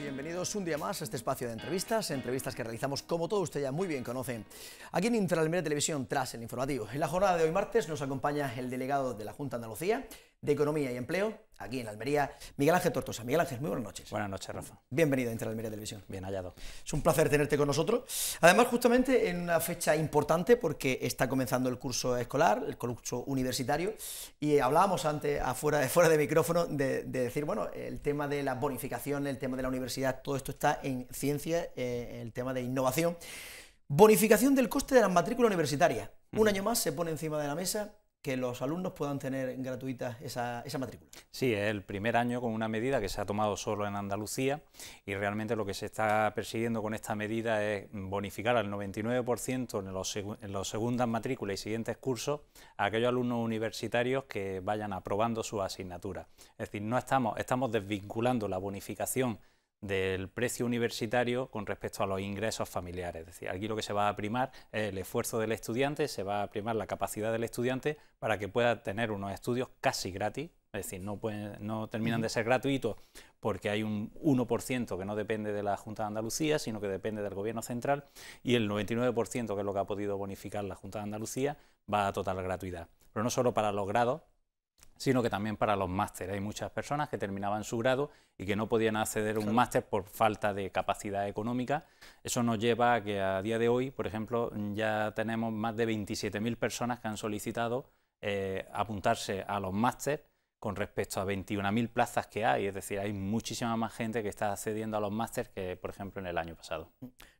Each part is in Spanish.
bienvenidos un día más a este espacio de entrevistas, entrevistas que realizamos como todo usted ya muy bien conoce, aquí en Intralmedia Televisión tras el informativo. En la jornada de hoy martes nos acompaña el delegado de la Junta de Andalucía, de Economía y Empleo, aquí en la Almería, Miguel Ángel Tortosa. Miguel Ángel, muy buenas noches. Buenas noches, Rafa. Bienvenido a Interalmería Almería Televisión. Bien hallado. Es un placer tenerte con nosotros. Además, justamente en una fecha importante porque está comenzando el curso escolar, el curso universitario, y hablábamos antes, afuera, fuera de micrófono, de, decir, bueno, el tema de la bonificación, el tema de la universidad, todo esto está en ciencia, eh, el tema de innovación. Bonificación del coste de la matrícula universitaria. Un año más se pone encima de la mesa que los alumnos puedan tener gratuita esa, esa, matrícula. Sí, es el primer año con una medida que se ha tomado solo en Andalucía y realmente lo que se está persiguiendo con esta medida es bonificar al 99% en las segundas matrículas y siguientes cursos a aquellos alumnos universitarios que vayan aprobando su asignatura... Es decir, no estamos, estamos desvinculando la bonificación del precio universitario con respecto a los ingresos familiares. Es decir, aquí lo que se va a primar es el esfuerzo del estudiante, se va a primar la capacidad del estudiante para que pueda tener unos estudios casi gratis, es decir, no, no terminan de ser gratuitos porque hay un 1% que no depende de la Junta de Andalucía, sino que depende del Gobierno central, y el 99%, que es lo que ha podido bonificar la Junta de Andalucía, va a total gratuidad. Pero no solo para los grados, sino que también para los másteres. Hay muchas personas que terminaban su grado y que no podían acceder a un máster por falta de capacidad económica. Eso nos lleva a que a día de hoy, por ejemplo, ya tenemos más de 27.000 personas que han solicitado eh, apuntarse a los másteres con respecto a 21.000 plazas que hay, es decir, hay muchísima más gente que está accediendo a los másteres que, por ejemplo, en el año pasado.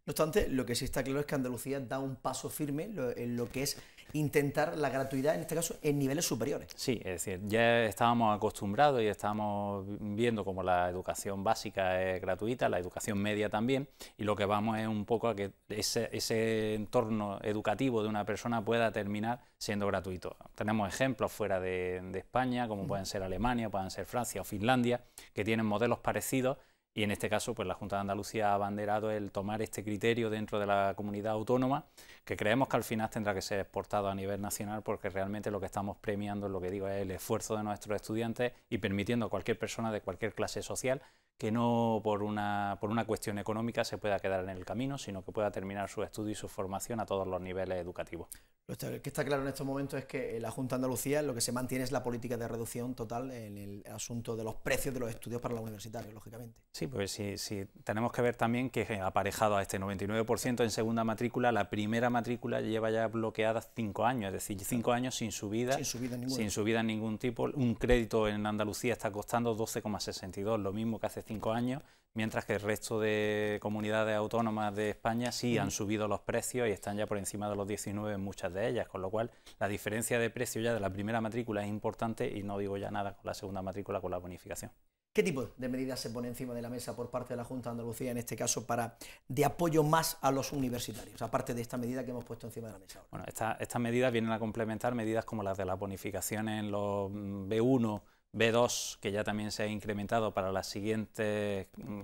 No obstante, lo que sí está claro es que Andalucía da un paso firme en lo que es intentar la gratuidad, en este caso, en niveles superiores. Sí, es decir, ya estábamos acostumbrados y estábamos viendo como la educación básica es gratuita, la educación media también, y lo que vamos es un poco a que ese, entorno educativo de una persona pueda terminar siendo gratuito. Tenemos ejemplos fuera de, de España, como pueden ser Alemania, pueden ser Francia o Finlandia, que tienen modelos parecidos y en este caso, pues la Junta de Andalucía ha abanderado el tomar este criterio dentro de la comunidad autónoma, que creemos que al final tendrá que ser exportado a nivel nacional, porque realmente lo que estamos premiando, lo que digo, es el esfuerzo de nuestros estudiantes y permitiendo a cualquier persona de cualquier clase social que no por una, por una cuestión económica se pueda quedar en el camino, sino que pueda terminar su estudio y su formación a todos los niveles educativos. Lo que está claro en estos momentos es que eh, la Junta de Andalucía lo que se mantiene es la política de reducción total en el asunto de los precios de los estudios para los universitarios, lógicamente. Sí, pues sí, tenemos que ver también que eh, aparejado a este 99% en segunda matrícula, la primera matrícula lleva ya bloqueada cinco años, es decir, cinco años sin subida, sin subida, sin subida en ningún tipo. Un crédito en Andalucía está costando 12,62, lo mismo que hace cinco años, mientras que el resto de comunidades autónomas de España sí han subido los precios y están ya por encima de los 19 en muchas de ellas, con lo cual la diferencia de precio ya de la primera matrícula es importante y no digo ya nada con la segunda matrícula con la bonificación. ¿Qué tipo de medidas se pone encima de la mesa por parte de la Junta de Andalucía en este caso para de apoyo más a los universitarios, aparte de esta medida que hemos puesto encima de la mesa? Ahora? Bueno, estas medidas vienen a complementar medidas como las de las bonificaciones en los mm, B1 B2, que ya también se ha incrementado para las siguientes mm,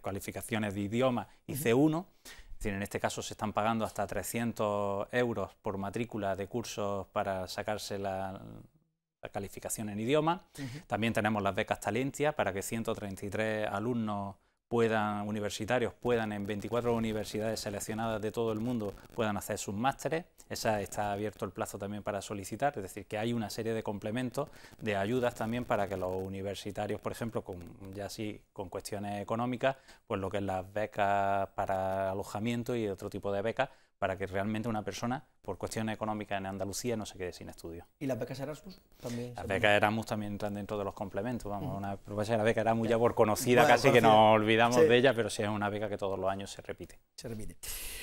cualificaciones eh, de idioma, y C1. en este caso se están pagando hasta 300 euros por matrícula de cursos para sacarse la, calificación en idioma. También tenemos las becas Talentia para que 133 alumnos puedan, universitarios puedan en 24 universidades seleccionadas de todo el mundo puedan hacer sus másteres. Esa está abierto el plazo también para solicitar, es decir, que hay una serie de complementos, de ayudas también para que los universitarios, por ejemplo, con, ya así con cuestiones económicas, pues lo que es las becas para alojamiento y otro tipo de becas, para que realmente una persona, por cuestiones económicas en Andalucía, no se quede sin estudio. ¿Y las becas Erasmus también? Las becas Erasmus también entran dentro de los complementos. Vamos, mm. una la beca Erasmus ya por conocida, casi que nos olvidamos de ella, pero sí es una beca que todos los años se repite. Se repite.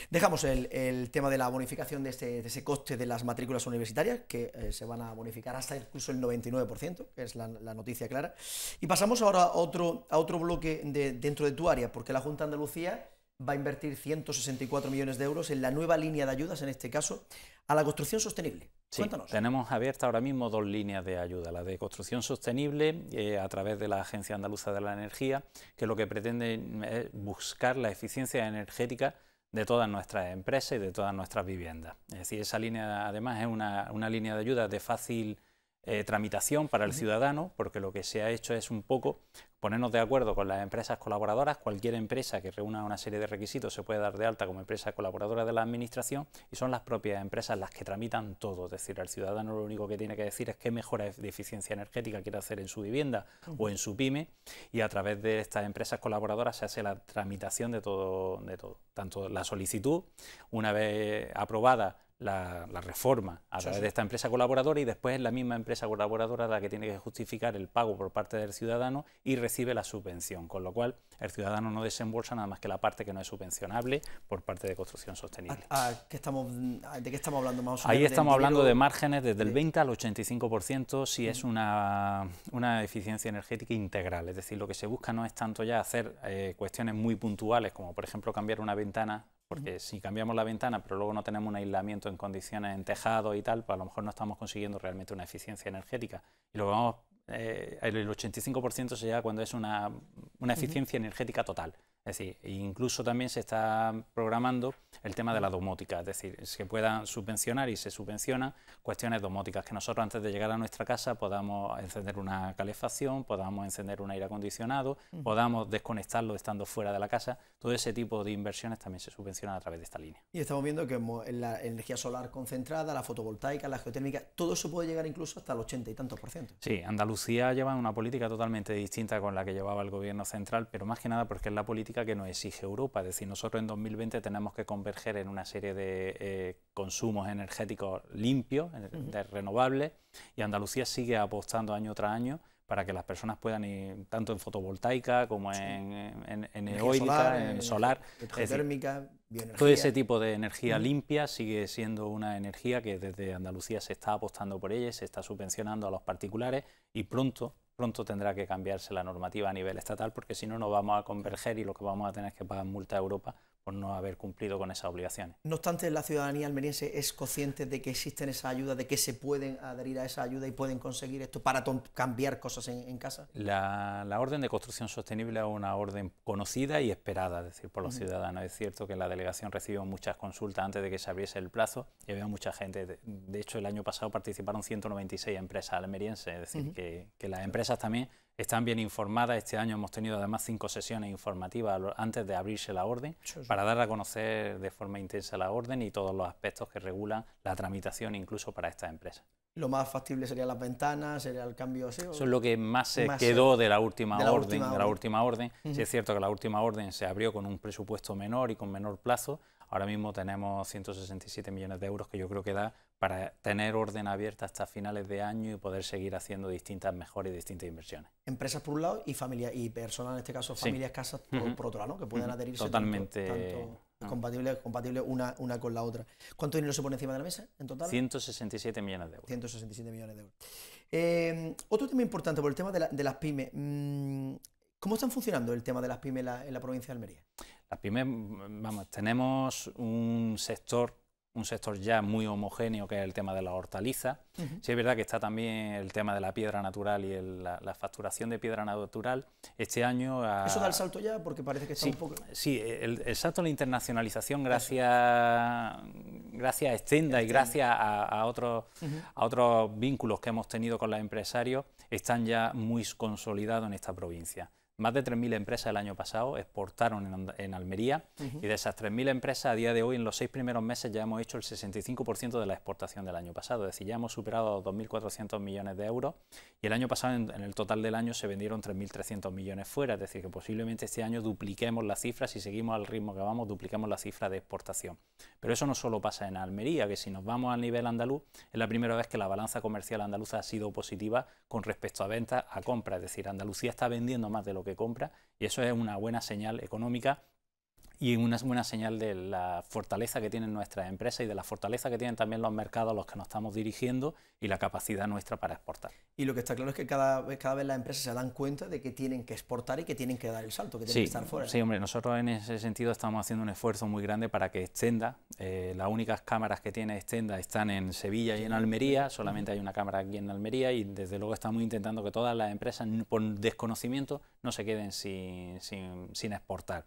Dejamos el, el tema de la bonificación de, este, de, ese coste de las matrículas universitarias, que eh, se van a bonificar hasta incluso el 99%, que es la, noticia clara. Y pasamos ahora a otro, a otro bloque de, dentro de tu área, porque la Junta de Andalucía va a invertir 164 millones de euros en la nueva línea de ayudas, en este caso, a la construcción sostenible. Sí, Cuéntanos. Tenemos abiertas ahora mismo dos líneas de ayuda, la de construcción sostenible eh, a través de la Agencia Andaluza de la Energía, que lo que pretende es buscar la eficiencia energética de todas nuestras empresas y de todas nuestras viviendas. Es decir, esa línea además es una, una línea de ayuda de fácil eh, tramitación para el ciudadano, porque lo que se ha hecho es un poco ponernos de acuerdo con las empresas colaboradoras, cualquier empresa que reúna una serie de requisitos se puede dar de alta como empresa colaboradora de la Administración y son las propias empresas las que tramitan todo, es decir, al ciudadano lo único que tiene que decir es qué mejora de eficiencia energética quiere hacer en su vivienda o en su pyme y a través de estas empresas colaboradoras se hace la tramitación de todo, de todo, tanto la solicitud, una vez aprobada, la, reforma a través de esta empresa colaboradora y después es la misma empresa colaboradora la que tiene que justificar el pago por parte del ciudadano y recibe la subvención, con lo cual el ciudadano no desembolsa nada más que la parte que no es subvencionable por parte de construcción sostenible. estamos, ¿De qué estamos hablando más o menos? Ahí estamos hablando de márgenes desde el 20 al 85% si es una, una eficiencia energética integral, es decir, lo que se busca no es tanto ya hacer eh, cuestiones muy puntuales como por ejemplo cambiar una ventana porque si cambiamos la ventana, pero luego no tenemos un aislamiento en condiciones en tejado y tal, pues a lo mejor no estamos consiguiendo realmente una eficiencia energética. Y luego eh, el 85% se llega cuando es una, una eficiencia energética total. Es decir, incluso también se está programando el tema de la domótica, es decir, se puedan subvencionar y se subvencionan cuestiones domóticas, que nosotros antes de llegar a nuestra casa podamos encender una calefacción, podamos encender un aire acondicionado, podamos desconectarlo estando fuera de la casa, todo ese tipo de inversiones también se subvencionan a través de esta línea. Y estamos viendo que la energía solar concentrada, la fotovoltaica, la geotérmica, todo eso puede llegar incluso hasta el ochenta y tantos por ciento. Sí, Andalucía lleva una política totalmente distinta con la que llevaba el gobierno central, pero más que nada porque es la política que nos exige Europa. Es decir, nosotros en 2020 tenemos que converger en una serie de eh, consumos energéticos limpios, eh, de renovables, y Andalucía sigue apostando año tras año para que las personas puedan ir tanto en fotovoltaica como en, en, en eólica, solar, en, solar. Todo ese tipo de energía limpia sigue siendo una energía que desde Andalucía se está apostando por ella se está subvencionando a los particulares y pronto pronto tendrá que cambiarse la normativa a nivel estatal porque si no, no vamos a converger y lo que vamos a tener que pagar multa a Europa por no haber cumplido con esas obligaciones. No obstante, la ciudadanía almeriense es consciente de que existen esas ayudas, de que se pueden adherir a esa ayuda y pueden conseguir esto para cambiar cosas en, casa. La, orden de construcción sostenible es una orden conocida y esperada, es decir, por los ciudadanos. Es cierto que la delegación recibió muchas consultas antes de que se abriese el plazo y había mucha gente. De, hecho, el año pasado participaron 196 empresas almerienses, es decir, que las empresas también están bien informadas. Este año hemos tenido además cinco sesiones informativas antes de abrirse la orden para dar a conocer de forma intensa la orden y todos los aspectos que regulan la tramitación incluso para estas empresas. Lo más factible serían las ventanas, sería el cambio SEO. Eso es lo que más se quedó de la última orden. Si de la última orden. es cierto que la última orden se abrió con un presupuesto menor y con menor plazo, Ahora mismo tenemos 167 millones de euros que yo creo que da para tener orden abierta hasta finales de año y poder seguir haciendo distintas mejores y distintas inversiones. Empresas por un lado y familia, y personas, en este caso familias, casas por, otro lado, que puedan adherirse. Totalmente. compatible, compatible una, con la otra. ¿Cuánto dinero se pone encima de la mesa en total? 167 millones de euros. 167 millones de euros. Eh, otro tema importante por el tema de, las pymes. Mm, ¿Cómo están funcionando el tema de las pymes en la provincia de Almería? vamos, tenemos un sector, un sector ya muy homogéneo que es el tema de la hortaliza. Sí es verdad que está también el tema de la piedra natural y la, facturación de piedra natural. Este año... ¿Eso da el salto ya? Porque parece que está sí, un poco... Sí, el, salto en la internacionalización gracias, gracias a Extenda y gracias a, otros, a otros vínculos que hemos tenido con los empresarios están ya muy consolidados en esta provincia. Más de 3.000 empresas el año pasado exportaron en, Almería y de esas 3.000 empresas a día de hoy, en los seis primeros meses, ya hemos hecho el 65% de la exportación del año pasado, es decir, ya hemos superado 2.400 millones de euros y el año pasado, en, el total del año, se vendieron 3.300 millones fuera, es decir, que posiblemente este año dupliquemos la cifra, si seguimos al ritmo que vamos, duplicamos la cifra de exportación. Pero eso no solo pasa en Almería, que si nos vamos al nivel andaluz, es la primera vez que la balanza comercial andaluza ha sido positiva con respecto a ventas a compra. Es decir, Andalucía está vendiendo más de lo que compra y eso es una buena señal económica y una buena señal de la fortaleza que tienen nuestras empresas y de la fortaleza que tienen también los mercados a los que nos estamos dirigiendo y la capacidad nuestra para exportar. Y lo que está claro es que cada, cada vez las empresas se dan cuenta de que tienen que exportar y que tienen que dar el salto, que tienen que estar fuera. Sí, hombre, nosotros en ese sentido estamos haciendo un esfuerzo muy grande para que Extenda, eh, las únicas cámaras que tiene Extenda están en Sevilla y en Almería, solamente hay una cámara aquí en Almería y desde luego estamos intentando que todas las empresas por desconocimiento no se queden sin, sin, sin exportar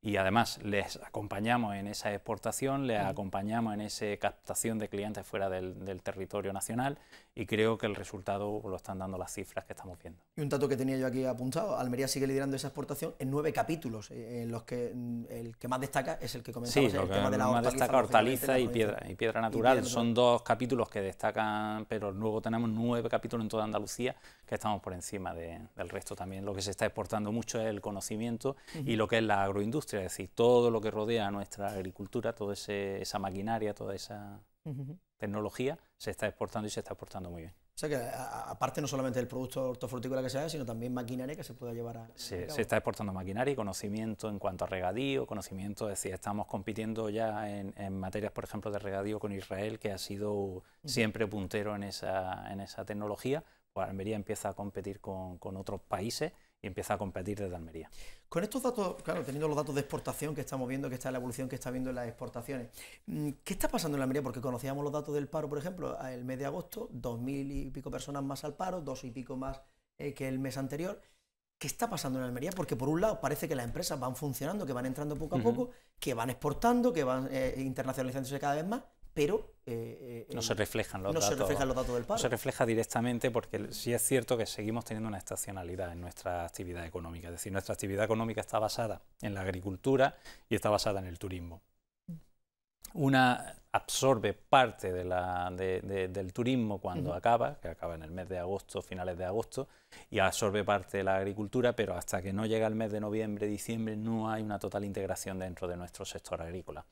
y además les acompañamos en esa exportación, les acompañamos en esa captación de clientes fuera del, territorio nacional y creo que el resultado lo están dando las cifras que estamos viendo. Y un dato que tenía yo aquí apuntado, Almería sigue liderando esa exportación en nueve capítulos, eh, en los que el que más destaca es el que comenzamos, sí, el tema de la hortaliza. y piedra, natural, son dos capítulos que destacan, pero luego tenemos nueve capítulos en toda Andalucía que estamos por encima del resto también. Lo que se está exportando mucho es el conocimiento y lo que es la agroindustria es decir, todo lo que rodea a nuestra agricultura, toda esa maquinaria, toda esa tecnología, se está exportando y se está exportando muy bien. O sea que aparte no solamente del producto hortofrutícola que se hace, sino también maquinaria que se pueda llevar a... Se, se, está exportando maquinaria y conocimiento en cuanto a regadío, conocimiento, es decir, estamos compitiendo ya en, materias, por ejemplo, de regadío con Israel, que ha sido siempre puntero en esa, tecnología, pues Almería empieza a competir con otros países y empieza a competir desde Almería. Con estos datos, claro, teniendo los datos de exportación que estamos viendo, que está la evolución que está viendo en las exportaciones, mm, ¿qué está pasando en la Almería? Porque conocíamos los datos del paro, por ejemplo, el mes de agosto, dos mil y pico personas más al paro, dos y pico más eh, que el mes anterior. ¿Qué está pasando en Almería? Porque por un lado parece que las empresas van funcionando, que van entrando poco a poco, que van exportando, que van eh, internacionalizándose cada vez más, pero... Eh, eh, no se reflejan los datos. se los datos del paro. No se refleja directamente porque sí es cierto que seguimos teniendo una estacionalidad en nuestra actividad económica. Es decir, nuestra actividad económica está basada en la agricultura y está basada en el turismo. Una absorbe parte del turismo cuando acaba, que acaba en el mes de agosto, finales de agosto, y absorbe parte de la agricultura, pero hasta que no llega el mes de noviembre, diciembre, no hay una total integración dentro de nuestro sector agrícola.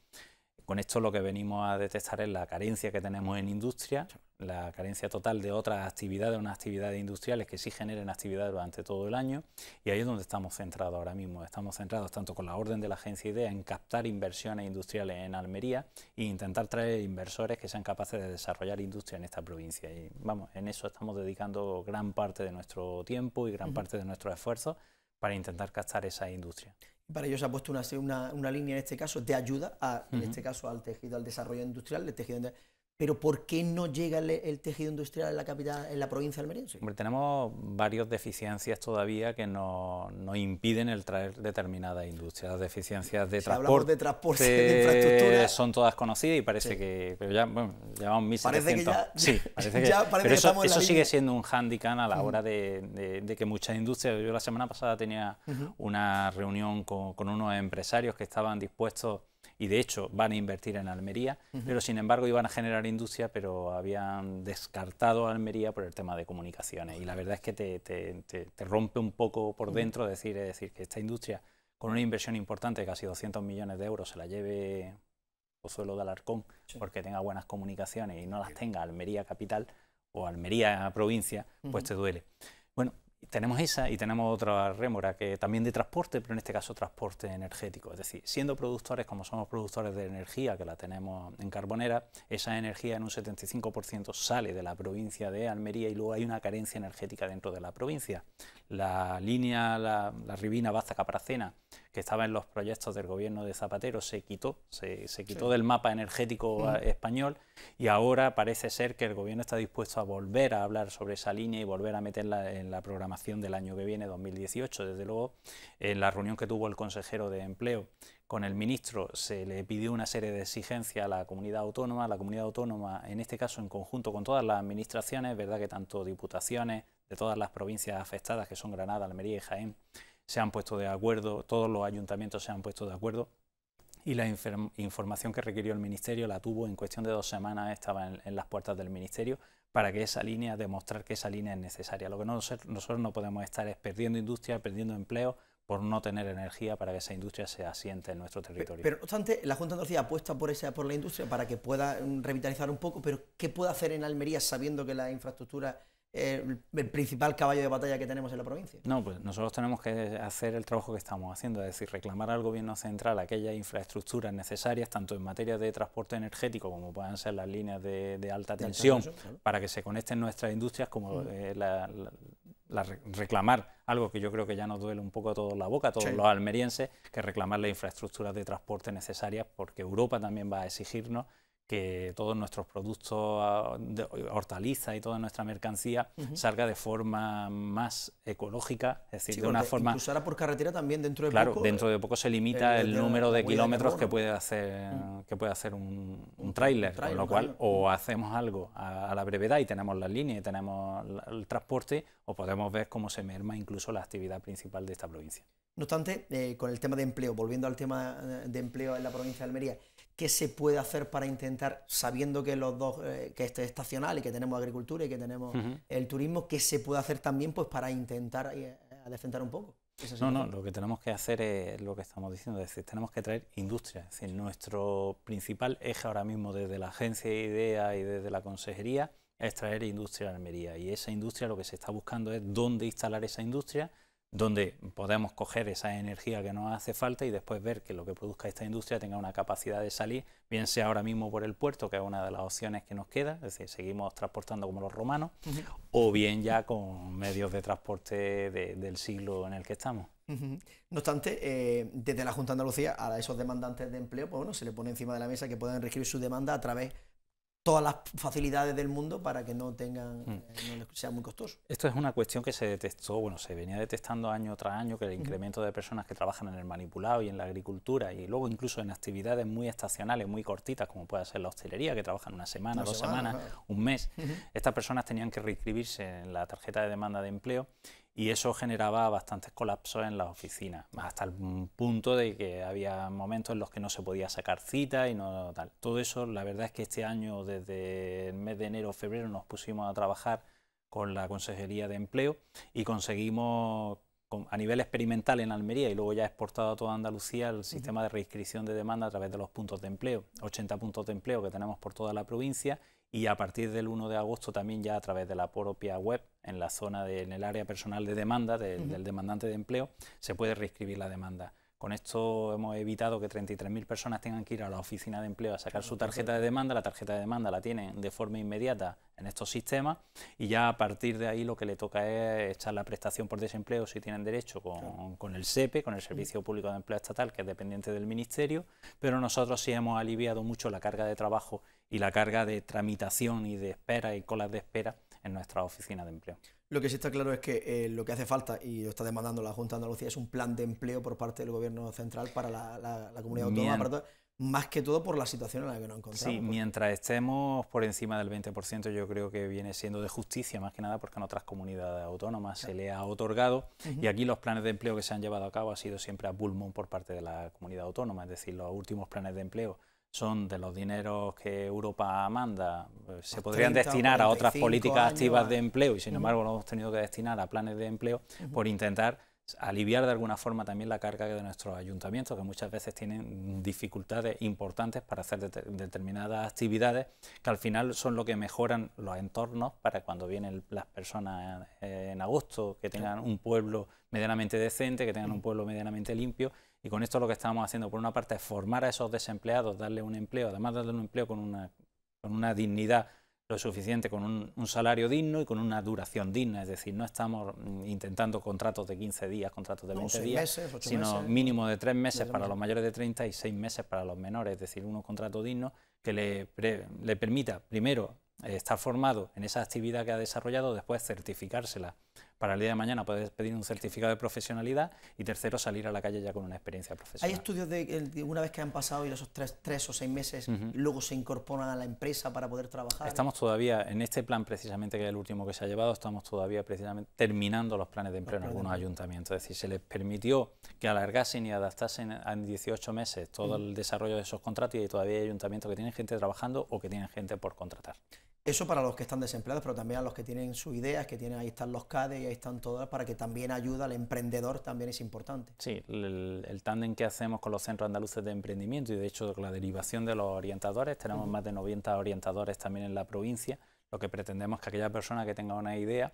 Con esto lo que venimos a detectar es la carencia que tenemos en industria, la carencia total de otras actividades, unas actividades industriales que sí generen actividad durante todo el año, y ahí es donde estamos centrados ahora mismo. Estamos centrados tanto con la orden de la agencia IDEA en captar inversiones industriales en Almería e intentar traer inversores que sean capaces de desarrollar industria en esta provincia. Y vamos, en eso estamos dedicando gran parte de nuestro tiempo y gran parte de nuestro esfuerzo para intentar captar esa industria. Para ello se ha puesto una, una, una, línea, en este caso, de ayuda, a, en este caso, al tejido, al desarrollo industrial, del tejido pero ¿por qué no llega el, tejido industrial en la capital, en la provincia almeriense? Hombre, tenemos varias deficiencias todavía que nos impiden el traer determinadas industrias. Las deficiencias de transporte, de transporte, de son todas conocidas y parece que, pero ya, bueno, llevamos Parece que ya, sí, parece que, ya eso, sigue siendo un handicap a la hora de, que muchas industrias. Yo la semana pasada tenía una reunión con, con unos empresarios que estaban dispuestos y de hecho van a invertir en Almería, pero sin embargo iban a generar industria, pero habían descartado Almería por el tema de comunicaciones. Y la verdad es que te, rompe un poco por dentro decir, decir que esta industria con una inversión importante, de casi 200 millones de euros, se la lleve suelo de Alarcón porque tenga buenas comunicaciones y no las tenga Almería capital o Almería provincia, pues te duele. Bueno, tenemos esa y tenemos otra rémora que también de transporte, pero en este caso transporte energético. Es decir, siendo productores, como somos productores de energía que la tenemos en Carbonera, esa energía en un 75% sale de la provincia de Almería y luego hay una carencia energética dentro de la provincia. La línea, la, la Ribina Baza Capracena, que estaba en los proyectos del gobierno de Zapatero, se quitó, se, quitó del mapa energético mm. ah, español y ahora parece ser que el gobierno está dispuesto a volver a hablar sobre esa línea y volver a meterla en la programación del año que viene, 2018. Desde luego, en la reunión que tuvo el consejero de empleo con el ministro se le pidió una serie de exigencias a la comunidad autónoma, la comunidad autónoma en este caso en conjunto con todas las administraciones, verdad que tanto diputaciones de todas las provincias afectadas que son Granada, Almería y Jaén se han puesto de acuerdo, todos los ayuntamientos se han puesto de acuerdo y la información que requirió el Ministerio la tuvo en cuestión de dos semanas, estaba en, las puertas del Ministerio para que esa línea, demostrar que esa línea es necesaria. Lo que nosotros, no podemos estar es perdiendo industria, perdiendo empleo por no tener energía para que esa industria se asiente en nuestro territorio. Pero, no obstante, la Junta de Andalucía apuesta por, esa, por la industria para que pueda mm, revitalizar un poco, pero ¿qué puede hacer en Almería sabiendo que la infraestructura el, principal caballo de batalla que tenemos en la provincia. No, pues nosotros tenemos que hacer el trabajo que estamos haciendo, es decir, reclamar al gobierno central aquellas infraestructuras necesarias, tanto en materia de transporte energético como puedan ser las líneas de, alta tensión, para que se conecten nuestras industrias, como mm. eh, reclamar algo que yo creo que ya nos duele un poco a todos la boca, a todos los almerienses, que reclamar las infraestructuras de transporte necesarias, porque Europa también va a exigirnos que todos nuestros productos, ah, hortalizas y toda nuestra mercancía salga de forma más ecológica, es decir, de una forma... Incluso ahora por carretera también dentro de poco... Claro, dentro de poco se limita el, número de kilómetros que puede hacer, mm. que puede hacer un, un tráiler, con lo cual o hacemos algo a, la brevedad y tenemos las líneas y tenemos el transporte, o podemos ver cómo se merma incluso la actividad principal de esta provincia. No obstante, eh, con el tema de empleo, volviendo al tema eh, de empleo en la provincia de Almería, ¿qué se puede hacer para intentar, sabiendo que los dos, eh, que este es estacional y que tenemos agricultura y que tenemos el turismo, qué se puede hacer también pues, para intentar eh, defender un poco? No, no, lo que tenemos que hacer es lo que estamos diciendo, es decir, tenemos que traer industria. Es decir, nuestro principal eje ahora mismo desde la agencia de Ideas y desde la consejería extraer industria de armería. y esa industria lo que se está buscando es dónde instalar esa industria, dónde podemos coger esa energía que nos hace falta y después ver que lo que produzca esta industria tenga una capacidad de salir, bien sea ahora mismo por el puerto, que es una de las opciones que nos queda, es decir, seguimos transportando como los romanos, o bien ya con medios de transporte del siglo en el que estamos. No obstante, eh, desde la Junta de Andalucía a esos demandantes de empleo, pues bueno, se le pone encima de la mesa que puedan recibir su demanda a través todas las facilidades del mundo para que no tengan mm. eh, no les sea muy costoso. Esto es una cuestión que se detectó, bueno, se venía detectando año tras año que el incremento de personas que trabajan en el manipulado y en la agricultura y luego incluso en actividades muy estacionales, muy cortitas, como puede ser la hostelería, que trabajan una semana, dos semanas, un mes, estas personas tenían que reinscribirse en la tarjeta de demanda de empleo y eso generaba bastantes colapsos en las oficinas, hasta el punto de que había momentos en los que no se podía sacar cita y no tal. Todo eso, la verdad es que este año, desde el mes de enero o febrero, nos pusimos a trabajar con la Consejería de Empleo y conseguimos a nivel experimental en Almería y luego ya exportado a toda Andalucía el sistema de reinscripción de demanda a través de los puntos de empleo, 80 puntos de empleo que tenemos por toda la provincia y a partir del 1 de agosto también ya a través de la propia web, en la zona de, en el área personal de demanda del demandante de empleo, se puede reescribir la demanda. Con esto hemos evitado que 33.000 personas tengan que ir a la oficina de empleo a sacar su tarjeta de demanda. La tarjeta de demanda la tienen de forma inmediata en estos sistemas y ya a partir de ahí lo que le toca es echar la prestación por desempleo si tienen derecho con, con el SEPE, con el Servicio Público de Empleo Estatal, que es dependiente del Ministerio, pero nosotros sí hemos aliviado mucho la carga de trabajo y la carga de tramitación y de espera y colas de espera en nuestras oficinas de empleo. Lo que sí está claro es que eh, lo que hace falta, y lo está demandando la Junta de Andalucía, es un plan de empleo por parte del Gobierno Central para la, comunidad autónoma, más que todo por la situación en la que nos encontramos. Sí, mientras estemos por encima del 20%, yo creo que viene siendo de justicia, más que nada porque en otras comunidades autónomas se le ha otorgado y aquí los planes de empleo que se han llevado a cabo ha sido siempre a pulmón por parte de la comunidad autónoma, es decir, los últimos planes de empleo son de los dineros que Europa manda, eh, se podrían destinar a otras políticas activas de empleo y sin embargo lo hemos tenido que destinar a planes de empleo por intentar aliviar de alguna forma también la carga de nuestros ayuntamientos, que muchas veces tienen dificultades importantes para hacer determinadas actividades, que al final son lo que mejoran los entornos para cuando vienen las personas en agosto, que tengan un pueblo medianamente decente, que tengan un pueblo medianamente limpio y con esto lo que estamos haciendo, por una parte, es formar a esos desempleados, darle un empleo, además darle un empleo con una, con una dignidad lo suficiente, con un, salario digno y con una duración digna. Es decir, no estamos intentando contratos de 15 días, contratos de 20 días, sino mínimo de 3 meses para los mayores de 30 y 6 meses para los menores. Es decir, un contrato digno que le, le permita, primero, eh, estar formado en esa actividad que ha desarrollado, después certificársela para el día de mañana poder pedir un certificado de profesionalidad y tercero, salir a la calle ya con una experiencia profesional. ¿Hay estudios de una vez que han pasado y esos tres, o seis meses luego se incorporan a la empresa para poder trabajar? Estamos todavía, en este plan precisamente que es el último que se ha llevado, estamos todavía precisamente terminando los planes de empleo en algunos ayuntamientos, es decir, se les permitió que alargasen y adaptasen en 18 meses todo el desarrollo de esos contratos y todavía hay ayuntamientos que tienen gente trabajando o que tienen gente por contratar. Eso para los que están desempleados, pero también a los que tienen sus ideas, que tienen ahí están los CADE y ahí están todas, para que también ayuda al emprendedor, también es importante. Sí, el, el tándem que hacemos con los centros andaluces de emprendimiento y de hecho la derivación de los orientadores, tenemos más de 90 orientadores también en la provincia, lo que pretendemos es que aquella persona que tenga una idea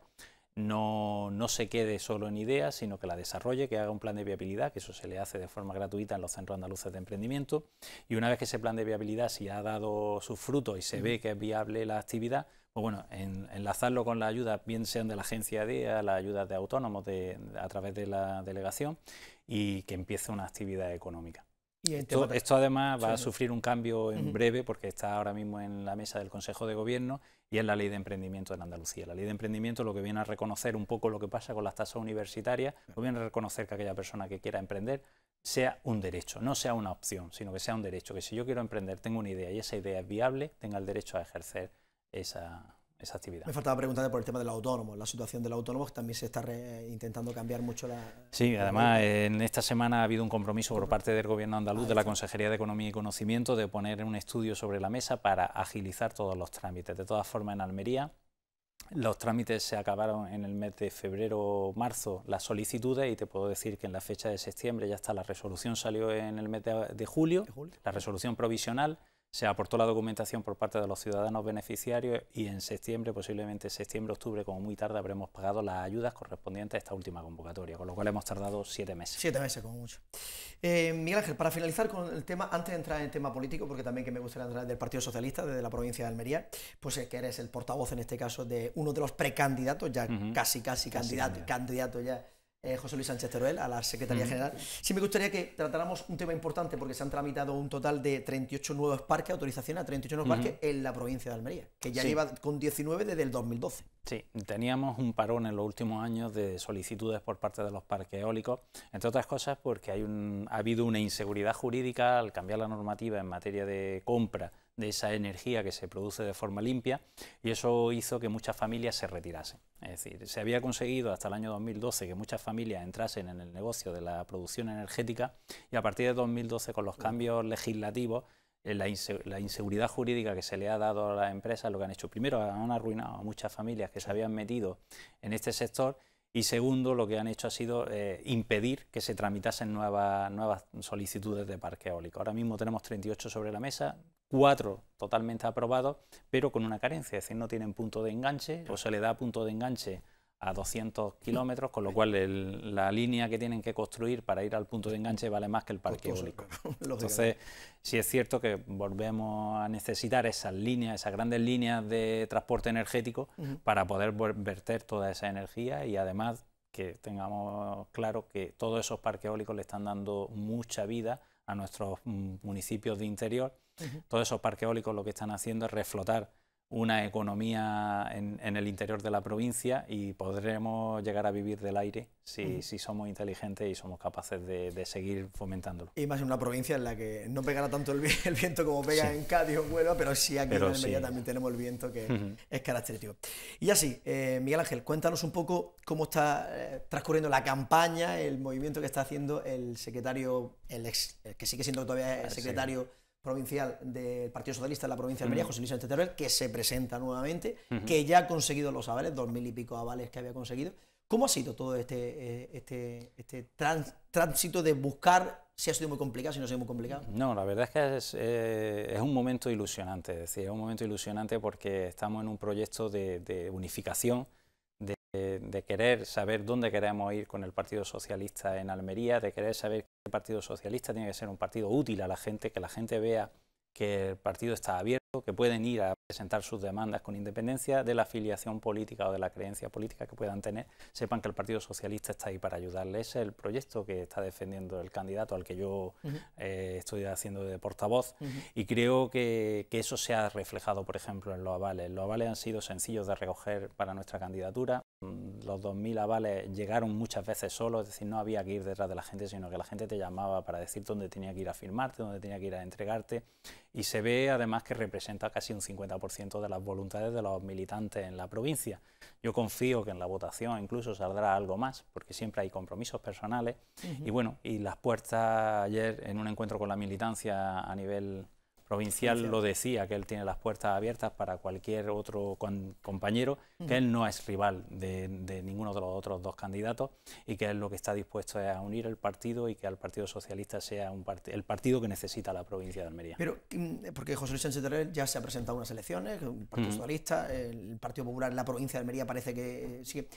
no, se quede solo en ideas, sino que la desarrolle, que haga un plan de viabilidad, que eso se le hace de forma gratuita en los centros andaluces de emprendimiento, y una vez que ese plan de viabilidad, si ha dado sus frutos y se ve que es viable la actividad, pues bueno, en, enlazarlo con la ayuda, bien sean de la agencia DEA, las ayudas de autónomos a través de la delegación, y que empiece una actividad económica. esto, además va a sufrir un cambio en breve porque está ahora mismo en la mesa del Consejo de Gobierno y es la ley de emprendimiento en Andalucía. La ley de emprendimiento lo que viene a reconocer un poco lo que pasa con las tasas universitarias, lo viene a reconocer que aquella persona que quiera emprender sea un derecho, no sea una opción, sino que sea un derecho, que si yo quiero emprender, tengo una idea y esa idea es viable, tenga el derecho a ejercer esa, me faltaba preguntarte por el tema del autónomo, la situación del autónomo también se está eh, intentando cambiar mucho la... Sí, además en esta semana ha habido un compromiso por parte del Gobierno andaluz, ah, de la Consejería de Economía y Conocimiento, de poner un estudio sobre la mesa para agilizar todos los trámites. De todas formas, en Almería los trámites se acabaron en el mes de febrero marzo, las solicitudes, y te puedo decir que en la fecha de septiembre ya está, la resolución salió en el mes de, julio, la resolución provisional, se aportó la documentación por parte de los ciudadanos beneficiarios y en septiembre, posiblemente septiembre-octubre, como muy tarde, habremos pagado las ayudas correspondientes a esta última convocatoria, con lo cual hemos tardado siete meses. Siete meses, como mucho. Eh, Miguel Ángel, para finalizar con el tema, antes de entrar en el tema político, porque también que me gustaría entrar del Partido Socialista, desde la provincia de Almería, pues que eres el portavoz en este caso de uno de los precandidatos, ya casi, casi, casi, candidato, candidato ya eh, José Luis Sánchez Teruel, a la Secretaría General. Sí me gustaría que tratáramos un tema importante porque se han tramitado un total de 38 nuevos parques, autorización a 38 nuevos parques en la provincia de Almería, que ya lleva con 19 desde el 2012. Sí, teníamos un parón en los últimos años de solicitudes por parte de los parques eólicos, entre otras cosas porque hay un, ha habido una inseguridad jurídica al cambiar la normativa en materia de compra de esa energía que se produce de forma limpia y eso hizo que muchas familias se retirasen. Es decir, se había conseguido hasta el año 2012 que muchas familias entrasen en el negocio de la producción energética y a partir de 2012 con los cambios legislativos eh, la, la, inseguridad jurídica que se le ha dado a las empresas, lo que han hecho primero, han arruinado a muchas familias que se habían metido en este sector y segundo, lo que han hecho ha sido eh, impedir que se tramitasen nuevas, nuevas solicitudes de parque eólico. Ahora mismo tenemos 38 sobre la mesa, cuatro totalmente aprobados, pero con una carencia, es decir, no tienen punto de enganche o se le da punto de enganche a 200 kilómetros, con lo cual la línea que tienen que construir para ir al punto de enganche vale más que el parque eólico. Pues Entonces, sí es cierto que volvemos a necesitar esas líneas, esas grandes líneas de transporte energético para poder verter toda esa energía y además que tengamos claro que todos esos parques eólicos le están dando mucha vida a nuestros mm, municipios de interior todos esos parques eólicos lo que están haciendo es reflotar una economía en, el interior de la provincia y podremos llegar a vivir del aire si, somos inteligentes y somos capaces de, seguir fomentándolo. Y más en una provincia en la que no pegará tanto el, viento como pega en Cádiz o Huelva, pero sí aquí en Almería también tenemos el viento que es característico. Y así, eh, Miguel Ángel, cuéntanos un poco cómo está eh, transcurriendo la campaña, el movimiento que está haciendo el secretario, el ex, que sigue siendo todavía el secretario provincial del Partido Socialista en la provincia de Almería, José Luis que se presenta nuevamente, que ya ha conseguido los avales, dos mil y pico avales que había conseguido. ¿Cómo ha sido todo este, eh, este, este tránsito de buscar si ha sido muy complicado, si no ha sido muy complicado? No, la verdad es que es, eh, un momento ilusionante, es decir, es un momento ilusionante porque estamos en un proyecto de unificación eh, de querer saber dónde queremos ir con el Partido Socialista en Almería, de querer saber que el Partido Socialista tiene que ser un partido útil a la gente, que la gente vea que el partido está abierto que pueden ir a presentar sus demandas con independencia de la afiliación política o de la creencia política que puedan tener, sepan que el Partido Socialista está ahí para ayudarles, es el proyecto que está defendiendo el candidato al que yo eh, estoy haciendo de portavoz y creo que, que, eso se ha reflejado, por ejemplo, en los avales. Los avales han sido sencillos de recoger para nuestra candidatura. Mm, los 2.000 avales llegaron muchas veces solos, es decir, no había que ir detrás de la gente, sino que la gente te llamaba para decir dónde tenía que ir a firmarte, dónde tenía que ir a entregarte y se ve además que representa casi un 50% de las voluntades de los militantes en la provincia. Yo confío que en la votación incluso saldrá algo más, porque siempre hay compromisos personales y bueno, y las puertas ayer en un encuentro con la militancia a nivel provincial lo decía, que él tiene las puertas abiertas para cualquier otro compañero, mm. que él no es rival de, ninguno de los otros dos candidatos y que él lo que está dispuesto es a unir el partido y que al Partido Socialista sea el partido que necesita la provincia de Almería. Pero, mm, porque José Luis Sánchez Terrell ya se ha presentado unas elecciones, el Partido mm. Socialista, el Partido Popular en la provincia de Almería parece que eh, sigue.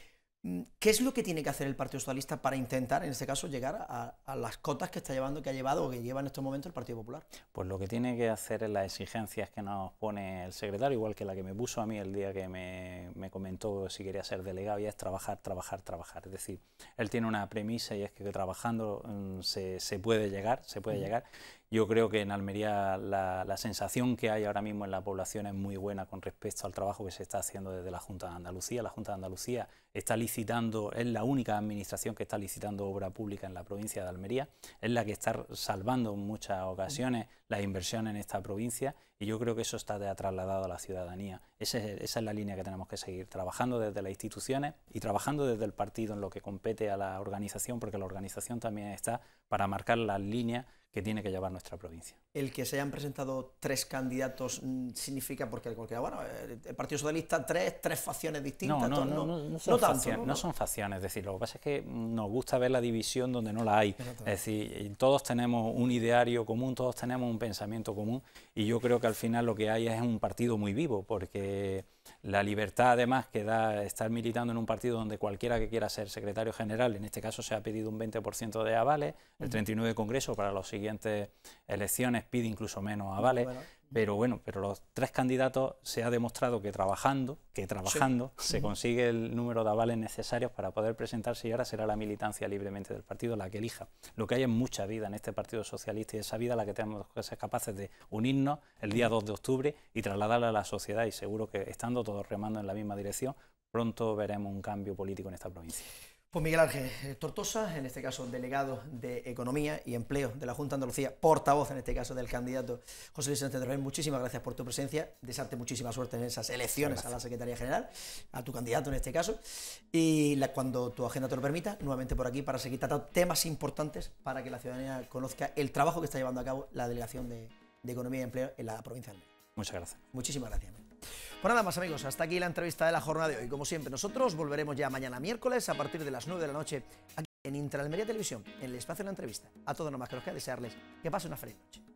Mm, ¿Qué es lo que tiene que hacer el Partido Socialista para intentar, en este caso, llegar a, las cotas que está llevando, que ha llevado o que lleva en estos momentos el Partido Popular? Pues lo que tiene que hacer es las exigencias que nos pone el secretario, igual que la que me puso a mí el día que me, comentó si quería ser delegado, y es trabajar, trabajar, trabajar. Es decir, él tiene una premisa y es que trabajando mm, se, puede llegar, se puede llegar, yo creo que en Almería la, sensación que hay ahora mismo en la población es muy buena con respecto al trabajo que se está haciendo desde la Junta de Andalucía. La Junta de Andalucía está licitando, es la única administración que está licitando obra pública en la provincia de Almería, es la que está salvando en muchas ocasiones la inversión en esta provincia y yo creo que eso está trasladado a la ciudadanía. esa es la línea que tenemos que seguir, trabajando desde las instituciones y trabajando desde el partido en lo que compete a la organización, porque la organización también está para marcar las líneas que tiene que llevar nuestra provincia. El que se hayan presentado tres candidatos mm, significa porque el Partido Socialista tres, tres facciones distintas. No, no, son, facciones, no son facciones, es decir, lo que pasa es que nos gusta ver la división donde no la hay. Es decir, todos tenemos un ideario común, todos tenemos un pensamiento común y yo creo que al final lo que hay es un partido muy vivo porque la libertad, además, que da estar militando en un partido donde cualquiera que quiera ser secretario general, en este caso se ha pedido un 20% de avales, el 39 Congreso para las siguientes elecciones pide incluso menos avales. Pero bueno, pero los tres candidatos se ha demostrado que trabajando, que trabajando se consigue el número de avales necesarios para poder presentarse y ahora será la militancia libremente del partido la que elija. Lo que hay es mucha vida en este Partido Socialista y esa vida la que tenemos que ser capaces de unirnos el día 2 de octubre y trasladarla a la sociedad y seguro que estando todos remando en la misma dirección, pronto veremos un cambio político en esta provincia. Pues Miguel Ángel eh, Tortosa, en este caso delegado de Economía y Empleo de la Junta de Andalucía, portavoz en este caso del candidato José Luis Sánchez de muchísimas gracias por tu presencia, desearte muchísima suerte en esas elecciones a la Secretaría General, a tu candidato en este caso, y cuando tu agenda te lo permita, nuevamente por aquí para seguir tratando temas importantes para que la ciudadanía conozca el trabajo que está llevando a cabo la Delegación de, Economía y Empleo en la provincia de Muchas gracias. Muchísimas gracias. Pues nada más amigos, hasta aquí la entrevista de la jornada de hoy. Como siempre, nosotros volveremos ya mañana miércoles a partir de las 9 de la noche aquí en Intralmería Televisión, en el espacio de la entrevista. A todos nomás que nos queda desearles que pasen una feliz noche.